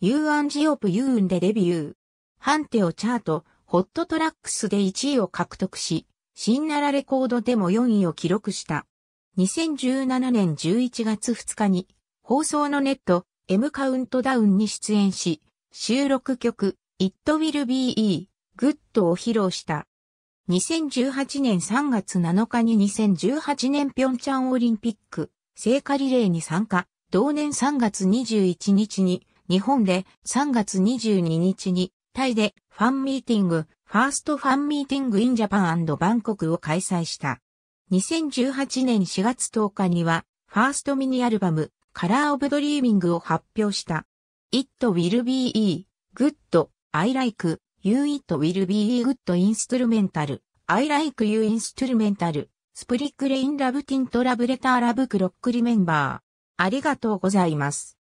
ユーアンジオプユーンでデビュー。ハンテオチャート、ホットトラックスで1位を獲得し、新ナラレコードでも4位を記録した。2017年11月2日に、放送のネット、M カウントダウンに出演し、収録曲、It Will Be E、Good を披露した。2018年3月7日に2018年ピョンチャンオリンピック聖火リレーに参加。同年3月21日に日本で3月22日に、タイでファンミーティング、ファーストファンミーティングインジャパンバンコクを開催した。2018年4月10日には、ファーストミニアルバム、カラーオブドリーミングを発表した。It will be e, good, I like, you it will be good instrumental, I like you instrumental, spring rain love tint love letter love clock remember. ありがとうございます。